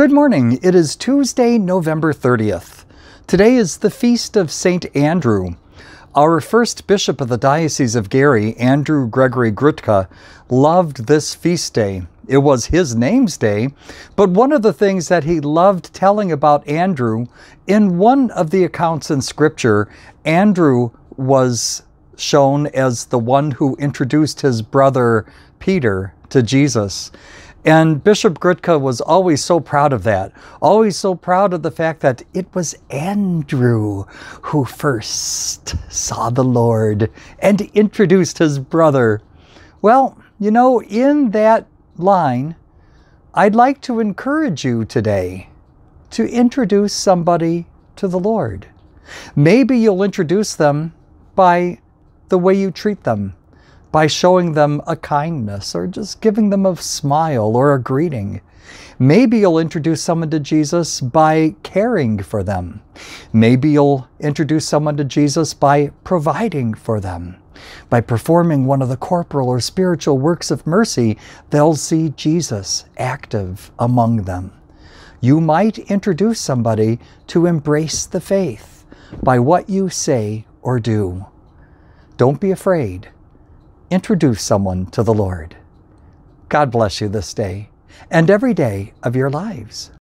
Good morning. It is Tuesday, November 30th. Today is the feast of St. Andrew. Our first bishop of the Diocese of Gary, Andrew Gregory Grutka, loved this feast day. It was his name's day, but one of the things that he loved telling about Andrew, in one of the accounts in Scripture, Andrew was shown as the one who introduced his brother Peter to Jesus. And Bishop Gritka was always so proud of that, always so proud of the fact that it was Andrew who first saw the Lord and introduced his brother. Well, you know, in that line, I'd like to encourage you today to introduce somebody to the Lord. Maybe you'll introduce them by the way you treat them, by showing them a kindness or just giving them a smile or a greeting. Maybe you'll introduce someone to Jesus by caring for them. Maybe you'll introduce someone to Jesus by providing for them. By performing one of the corporal or spiritual works of mercy, they'll see Jesus active among them. You might introduce somebody to embrace the faith by what you say or do. Don't be afraid introduce someone to the Lord. God bless you this day and every day of your lives.